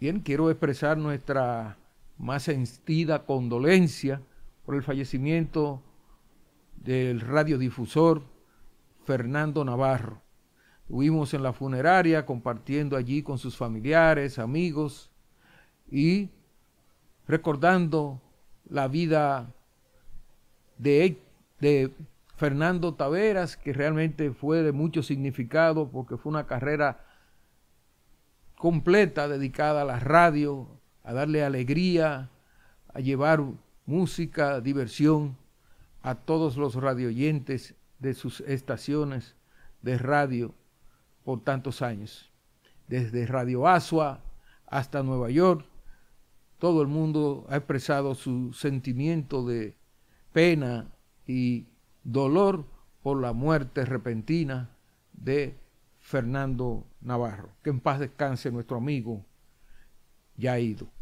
Bien, quiero expresar nuestra más sentida condolencia por el fallecimiento del radiodifusor Fernando Navarro. Estuvimos en la funeraria compartiendo allí con sus familiares, amigos y recordando la vida de, de Fernando Taveras, que realmente fue de mucho significado porque fue una carrera completa dedicada a la radio, a darle alegría, a llevar música, diversión a todos los radioyentes de sus estaciones de radio por tantos años. Desde Radio Asua hasta Nueva York, todo el mundo ha expresado su sentimiento de pena y dolor por la muerte repentina de Fernando Navarro. Que en paz descanse nuestro amigo ya ido.